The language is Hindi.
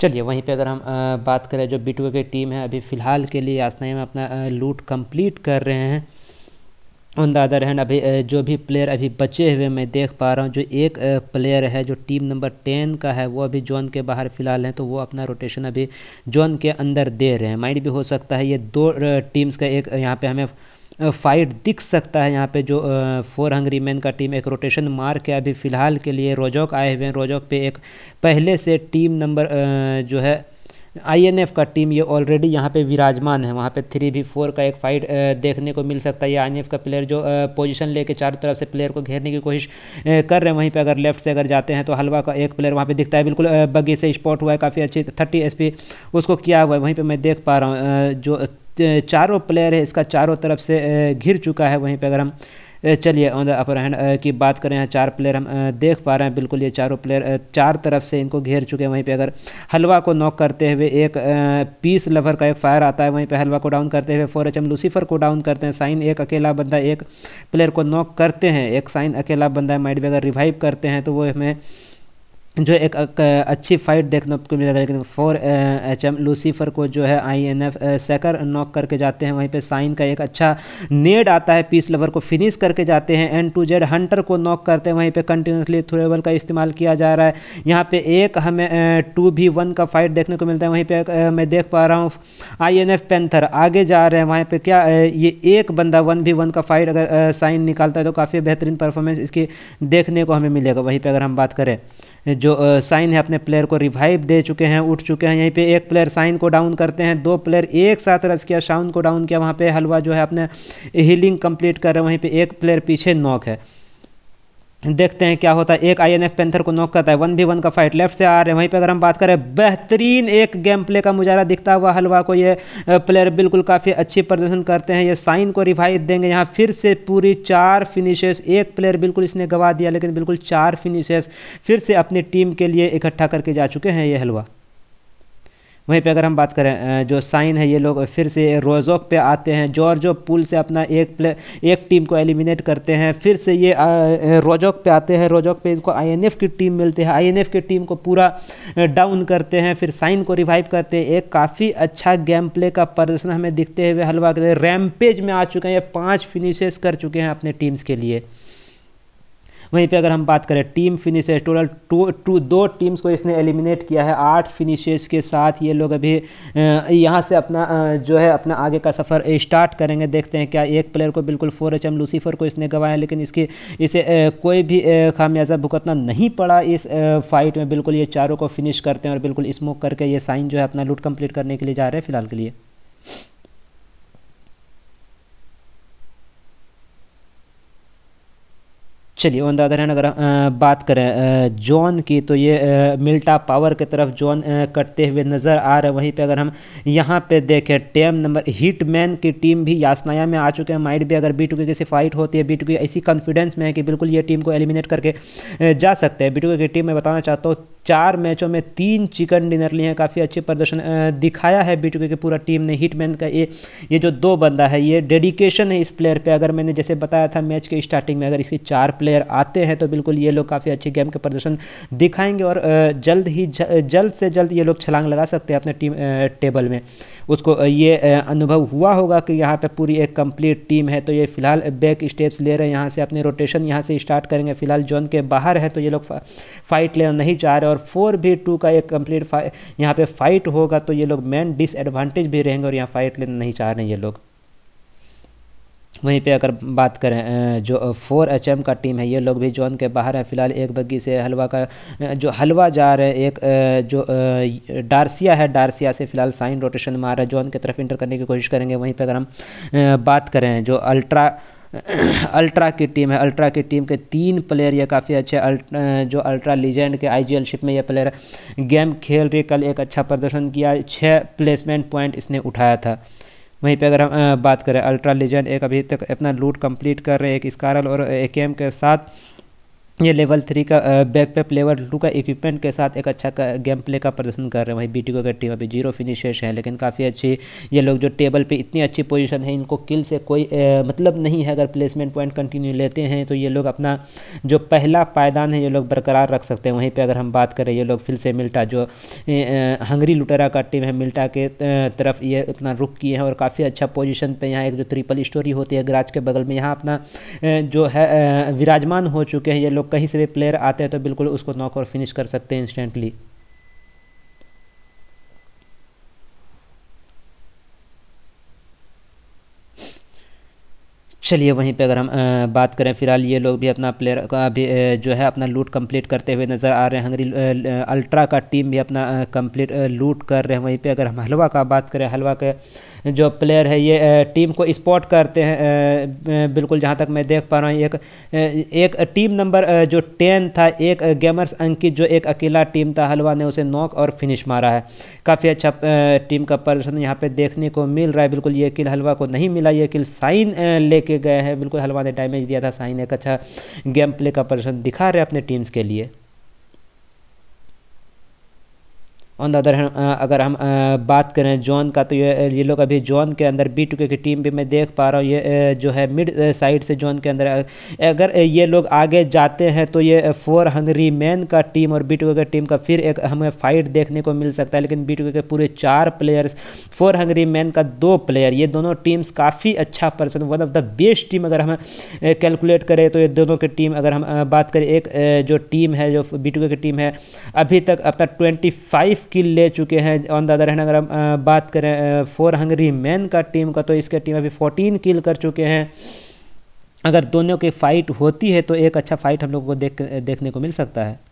चलिए वहीं पे अगर हम बात करें जो बिटुए की टीम है अभी फ़िलहाल के लिए आसनाई में अपना लूट कंप्लीट कर रहे हैं ऑन द अदर हैंड अभी जो भी प्लेयर अभी बचे हुए मैं देख पा रहा हूँ जो एक प्लेयर है जो टीम नंबर टेन का है वो अभी जोन के बाहर फिलहाल हैं तो वो अपना रोटेशन अभी जोन के अंदर दे रहे हैं माइंड भी हो सकता है ये दो टीम्स का एक यहाँ पर हमें फाइट दिख सकता है यहाँ पे जो फोर हंगरी मैन का टीम एक रोटेशन मार के अभी फ़िलहाल के लिए रोजोक आए हुए हैं रोजोक पे एक पहले से टीम नंबर जो है आईएनएफ का टीम ये ऑलरेडी यहाँ पे विराजमान है वहाँ पे थ्री भी फोर का एक फाइट देखने को मिल सकता है ये आई का प्लेयर जो पोजीशन लेके चारों तरफ से प्लेयर को घेरने की कोशिश कर रहे हैं वहीं पे अगर लेफ्ट से अगर जाते हैं तो हलवा का एक प्लेयर वहाँ पे दिखता है बिल्कुल बगी से स्पॉट हुआ है काफ़ी अच्छी थर्टी एस उसको किया हुआ है वहीं पर मैं देख पा रहा हूँ जो चारों प्लेयर है इसका चारों तरफ से घिर चुका है वहीं पर अगर हम चलिए ऑन द अपर हैंड की बात करें यहाँ चार प्लेयर हम देख पा रहे हैं बिल्कुल ये चारों प्लेयर चार तरफ से इनको घेर चुके हैं वहीं पर अगर हलवा को नॉक करते हुए एक पीस लवर का एक फायर आता है वहीं पर हलवा को डाउन करते हुए फोर एच लूसीफर को डाउन करते हैं साइन एक अकेला बंदा एक प्लेयर को नॉक करते हैं एक साइन अकेला बंदा माइंड भी अगर रिवाइव करते हैं तो वो हमें जो एक, अच्छी फाइट देखने को मिलेगा लेकिन फोर एच एम लूसीफर को जो है आई एन एफ सेकर नॉक करके जाते हैं वहीं पे साइन का एक अच्छा नेड आता है पीस लवर को फिनिश करके जाते हैं एन टू जेड हंटर को नॉक करते हैं वहीं पे कंटिन्यूसली थ्रोएबल का इस्तेमाल किया जा रहा है यहाँ पे एक हमें टू भी वन का फाइट देखने को मिलता है वहीं पर मैं देख पा रहा हूँ आई एन एफ पेंथर आगे जा रहे हैं वहीं पर क्या ये एक बंदा वन भी वन का फाइट अगर साइन निकालता है तो काफ़ी बेहतरीन परफॉर्मेंस इसकी देखने को हमें मिलेगा वहीं पर अगर हम बात करें जो साइन है अपने प्लेयर को रिवाइव दे चुके हैं उठ चुके हैं यहीं पे एक प्लेयर साइन को डाउन करते हैं दो प्लेयर एक साथ रस किया शाउन को डाउन किया वहाँ पे हलवा जो है अपने हीलिंग कंप्लीट कर रहे हैं वहीं पे एक प्लेयर पीछे नॉक है देखते हैं क्या होता है एक आईएनएफ पेंथर को नॉक करता है वन भी वन का फाइट लेफ्ट से आ रहे हैं वहीं पर अगर हम बात करें बेहतरीन एक गेम प्ले का मुजारा दिखता हुआ हलवा को ये प्लेयर बिल्कुल काफ़ी अच्छी प्रदर्शन करते हैं ये साइन को रिवाइव देंगे यहाँ फिर से पूरी चार फिनिशेस एक प्लेयर बिल्कुल इसने गवा दिया लेकिन बिल्कुल चार फिनिशेस फिर से अपनी टीम के लिए इकट्ठा करके जा चुके हैं ये हलवा वहीं पे अगर हम बात करें जो साइन है ये लोग फिर से रोजोक पे आते हैं जॉर्जो पुल से अपना एक प्ले एक टीम को एलिमिनेट करते हैं फिर से ये रोजोक पे आते हैं रोजोक पे इनको आईएनएफ की टीम मिलती है आईएनएफ की टीम को पूरा डाउन करते हैं फिर साइन को रिवाइव करते हैं एक काफ़ी अच्छा गेम प्ले का प्रदर्शन हमें दिखते हुए हलवा रैमपेज में आ चुके हैं ये पाँच फिनिशेस कर चुके हैं अपने टीम्स के लिए वहीं पे अगर हम बात करें team finishes total two two दो टीम्स को इसने एलिमिनेट किया है आठ फिनिशेज के साथ ये लोग अभी यहाँ से अपना जो है अपना आगे का सफ़र स्टार्ट करेंगे देखते हैं क्या एक प्लेयर को बिल्कुल फोर एच एम लूसीफर को इसने गंवाया लेकिन इसकी इसे कोई भी खामियाजा भुगतना नहीं पड़ा इस फाइट में बिल्कुल ये चारों को फिनिश करते हैं और बिल्कुल स्मोक करके ये साइन जो है अपना लूट कंप्लीट करने के लिए जा रहे हैं फिलहाल के लिए चलिए ऑन द अदर हैंड अगर बात करें जॉन की तो ये मिल्टा पावर की तरफ जॉन कटते हुए नज़र आ रहे वहीं पे अगर हम यहाँ पे देखें टेम नंबर हिटमैन की टीम भी यासनाया में आ चुके हैं माइंड भी अगर बी टू के किसी फाइट होती है बी टू की ऐसी कॉन्फिडेंस में है कि बिल्कुल ये टीम को एलिमिनेट करके जा सकते हैं बी टू की टीम में बताना चाहता हूँ चार मैचों में तीन चिकन डिनर लिए हैं काफ़ी अच्छे प्रदर्शन दिखाया है टू के पूरा टीम ने हिटमैन का ये ये जो दो बंदा है ये डेडिकेशन है इस प्लेयर पे अगर मैंने जैसे बताया था मैच के स्टार्टिंग में अगर इसके चार प्लेयर आते हैं तो बिल्कुल ये लोग काफ़ी अच्छे गेम के प्रदर्शन दिखाएंगे और जल्द ही जल्द से जल्द ये लोग छलांग लगा सकते हैं अपने टीम टेबल में उसको ये अनुभव हुआ होगा कि यहाँ पर पूरी एक कंप्लीट टीम है तो ये फिलहाल बैक स्टेप्स ले रहे हैं यहाँ से अपने रोटेशन यहाँ से स्टार्ट करेंगे फिलहाल जोन के बाहर है तो ये लोग फाइट लेना नहीं चाह रहे और और फोर भी टू का एक कंप्लीट फाइट यहाँ पे फाइट होगा तो ये लोग मेन डिसएडवांटेज भी रहेंगे और यहाँ फाइट लेना नहीं चाह रहे ये लोग वहीं पे अगर बात करें जो फोर एच का टीम है ये लोग भी जोन के बाहर है फिलहाल एक बग्गी से हलवा का जो हलवा जा रहे हैं एक जो डारसिया है डारसिया से फिलहाल साइन रोटेशन मार रहा है जोन की तरफ इंटर करने की कोशिश करेंगे वहीं पे अगर हम बात करें जो अल्ट्रा अल्ट्रा की टीम है अल्ट्रा की टीम के तीन प्लेयर ये काफ़ी अच्छे अल्ट्रा, जो अल्ट्रा लीजेंड के आई शिप में ये प्लेयर गेम खेल रही कल एक अच्छा प्रदर्शन किया छः प्लेसमेंट पॉइंट इसने उठाया था वहीं पे अगर हम बात करें अल्ट्रा लीजेंड एक अभी तक अपना लूट कंप्लीट कर रहे हैं एक स्कारल और एकेम के साथ ये लेवल थ्री का बैकपैप लेवल टू का इक्विपमेंट के साथ एक अच्छा गेम प्ले का प्रदर्शन कर रहे हैं वहीं बी का टीम अभी जीरो फिनिशर्स है लेकिन काफ़ी अच्छी ये लोग जो टेबल पे इतनी अच्छी पोजीशन है इनको किल से कोई ए, मतलब नहीं है अगर प्लेसमेंट पॉइंट कंटिन्यू लेते हैं तो ये लोग अपना जो पहला पायदान है ये लोग बरकरार रख सकते हैं वहीं पर अगर हम बात करें ये लोग फिर से मिल्टा जो हंगरी लुटेरा का टीम है मिल्टा के तरफ ये अपना रुख किए हैं और काफ़ी अच्छा पोजिशन पर यहाँ एक जो ट्रिपल स्टोरी होती है ग्राज के बगल में यहाँ अपना जो है विराजमान हो चुके हैं ये लोग कहीं से भी प्लेयर आते हैं तो बिल्कुल उसको नॉक और फिनिश कर सकते हैं इंस्टेंटली चलिए वहीं पे अगर हम बात करें फिलहाल ये लोग भी अपना प्लेयर का भी जो है अपना लूट कंप्लीट करते हुए नज़र आ रहे हैं हंगरी अल्ट्रा का टीम भी अपना कंप्लीट लूट कर रहे हैं वहीं पे अगर हम हलवा का बात करें हलवा के जो प्लेयर है ये टीम को स्पॉट करते हैं बिल्कुल जहाँ तक मैं देख पा रहा हूँ एक एक टीम नंबर जो टेन था एक गेमर्स अंकित जो एक अकेला टीम था हलवा ने उसे नॉक और फिनिश मारा है काफ़ी अच्छा टीम का प्रदर्शन यहाँ पे देखने को मिल रहा है बिल्कुल ये किल हलवा को नहीं मिला ये किल साइन लेके गए हैं बिल्कुल हलवा ने डैमेज दिया था साइन एक अच्छा गेम प्ले का प्रदर्शन दिखा रहे अपने टीम्स के लिए ऑन द अदर हैंड अगर हम आ, बात करें जॉन का तो ये ये लोग अभी जॉन के अंदर बी टू की टीम भी मैं देख पा रहा हूँ ये जो है मिड साइड से जॉन के अंदर अगर ये लोग आगे जाते हैं तो ये फोर हंगरी मैन का टीम और बी टू के टीम का फिर एक हमें फाइट देखने को मिल सकता है लेकिन बी टू के पूरे चार प्लेयर्स फोर हंगरी मैन का दो प्लेयर ये दोनों टीम्स काफ़ी अच्छा person one of the best team अगर हम कैलकुलेट करें तो ये दोनों की टीम अगर हम बात करें एक जो टीम है जो बी टू की टीम है अभी तक अपना ट्वेंटी फाइव किल ले चुके हैं ऑन द अदर हैंड अगर हम बात करें फोर हंगरी मैन का टीम का तो इसके टीम अभी फोर्टीन किल कर चुके हैं अगर दोनों की फ़ाइट होती है तो एक अच्छा फाइट हम लोगों को देख देखने को मिल सकता है